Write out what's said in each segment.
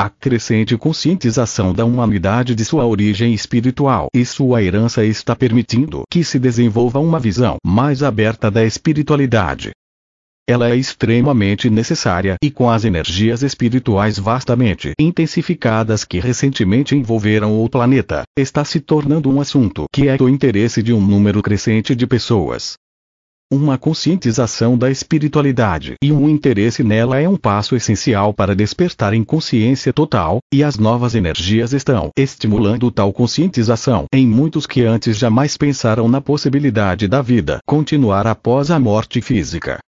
a crescente conscientização da humanidade de sua origem espiritual e sua herança está permitindo que se desenvolva uma visão mais aberta da espiritualidade. Ela é extremamente necessária e com as energias espirituais vastamente intensificadas que recentemente envolveram o planeta, está se tornando um assunto que é do interesse de um número crescente de pessoas. Uma conscientização da espiritualidade e um interesse nela é um passo essencial para despertar em consciência total, e as novas energias estão estimulando tal conscientização em muitos que antes jamais pensaram na possibilidade da vida continuar após a morte física.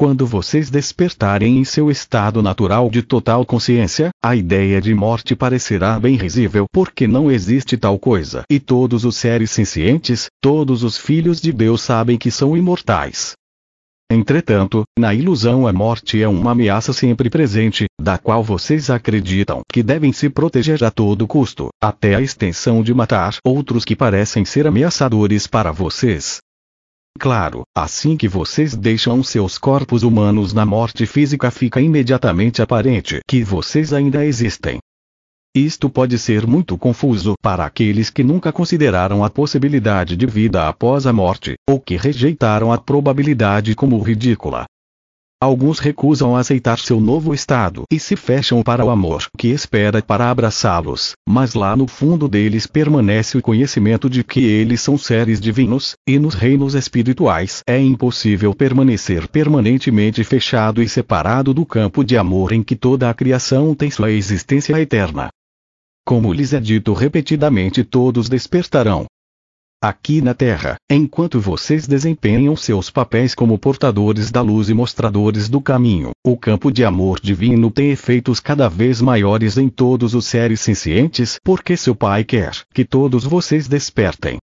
Quando vocês despertarem em seu estado natural de total consciência, a ideia de morte parecerá bem risível porque não existe tal coisa. E todos os seres sencientes, todos os filhos de Deus sabem que são imortais. Entretanto, na ilusão a morte é uma ameaça sempre presente, da qual vocês acreditam que devem se proteger a todo custo, até a extensão de matar outros que parecem ser ameaçadores para vocês. Claro, assim que vocês deixam seus corpos humanos na morte física fica imediatamente aparente que vocês ainda existem. Isto pode ser muito confuso para aqueles que nunca consideraram a possibilidade de vida após a morte, ou que rejeitaram a probabilidade como ridícula. Alguns recusam aceitar seu novo estado e se fecham para o amor que espera para abraçá-los, mas lá no fundo deles permanece o conhecimento de que eles são seres divinos, e nos reinos espirituais é impossível permanecer permanentemente fechado e separado do campo de amor em que toda a criação tem sua existência eterna. Como lhes é dito repetidamente, todos despertarão, aqui na Terra, enquanto vocês desempenham seus papéis como portadores da luz e mostradores do caminho, o campo de amor divino tem efeitos cada vez maiores em todos os seres sencientes, porque seu Pai quer que todos vocês despertem.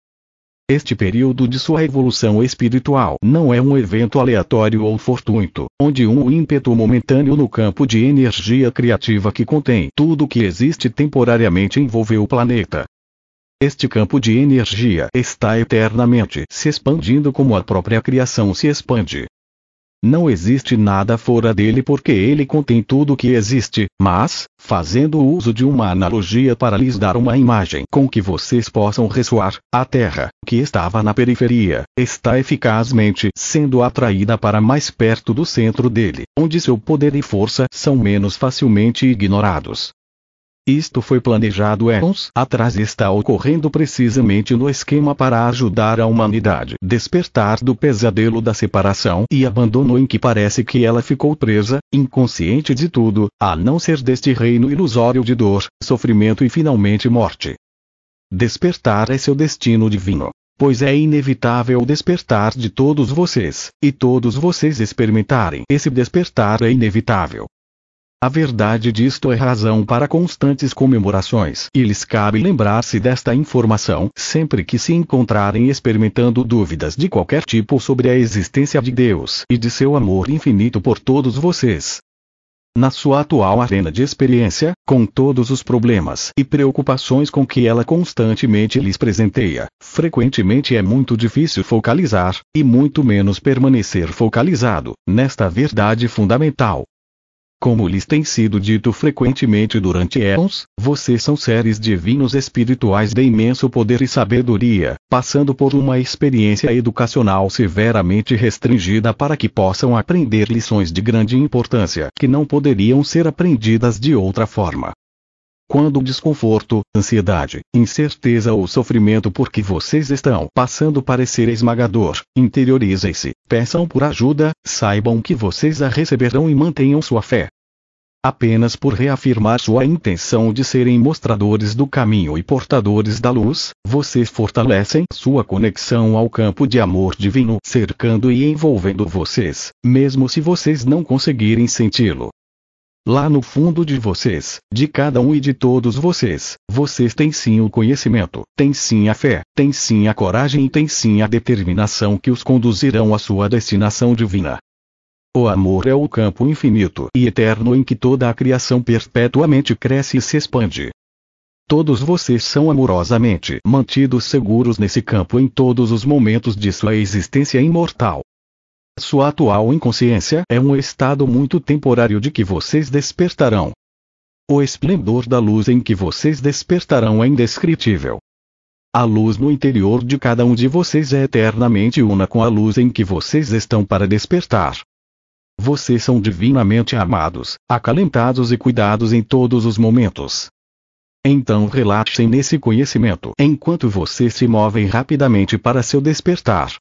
Este período de sua evolução espiritual não é um evento aleatório ou fortuito, onde um ímpeto momentâneo no campo de energia criativa que contém tudo que existe temporariamente envolve o planeta, este campo de energia está eternamente se expandindo como a própria criação se expande. Não existe nada fora dele porque ele contém tudo o que existe, mas, fazendo uso de uma analogia para lhes dar uma imagem com que vocês possam ressoar, a Terra, que estava na periferia, está eficazmente sendo atraída para mais perto do centro dele, onde seu poder e força são menos facilmente ignorados. Isto foi planejado éons atrás e está ocorrendo precisamente no esquema para ajudar a humanidade despertar do pesadelo da separação e abandono em que parece que ela ficou presa, inconsciente de tudo, a não ser deste reino ilusório de dor, sofrimento e finalmente morte. Despertar é seu destino divino. Pois é inevitável o despertar de todos vocês, e todos vocês experimentarem esse despertar é inevitável. A verdade disto é razão para constantes comemorações e lhes cabe lembrar-se desta informação sempre que se encontrarem experimentando dúvidas de qualquer tipo sobre a existência de Deus e de seu amor infinito por todos vocês. Na sua atual arena de experiência, com todos os problemas e preocupações com que ela constantemente lhes presenteia, frequentemente é muito difícil focalizar, e muito menos permanecer focalizado, nesta verdade fundamental. Como lhes tem sido dito frequentemente durante éons, vocês são seres divinos espirituais de imenso poder e sabedoria, passando por uma experiência educacional severamente restringida para que possam aprender lições de grande importância que não poderiam ser aprendidas de outra forma. Quando o desconforto, ansiedade, incerteza ou sofrimento por que vocês estão passando parecer esmagador, interiorizem-se, peçam por ajuda, saibam que vocês a receberão e mantenham sua fé apenas por reafirmar sua intenção de serem mostradores do caminho e portadores da luz, vocês fortalecem sua conexão ao campo de amor divino cercando e envolvendo vocês, mesmo se vocês não conseguirem senti-lo. Lá no fundo de vocês, de cada um e de todos vocês, vocês têm sim o conhecimento, têm sim a fé, têm sim a coragem e têm sim a determinação que os conduzirão à sua destinação divina. O amor é o campo infinito e eterno em que toda a criação perpetuamente cresce e se expande. Todos vocês são amorosamente mantidos seguros nesse campo em todos os momentos de sua existência imortal. Sua atual inconsciência é um estado muito temporário de que vocês despertarão. O esplendor da luz em que vocês despertarão é indescritível. A luz no interior de cada um de vocês é eternamente una com a luz em que vocês estão para despertar. Vocês são divinamente amados, acalentados e cuidados em todos os momentos. Então relaxem nesse conhecimento enquanto vocês se movem rapidamente para seu despertar.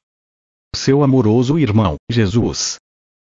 Seu amoroso irmão, Jesus.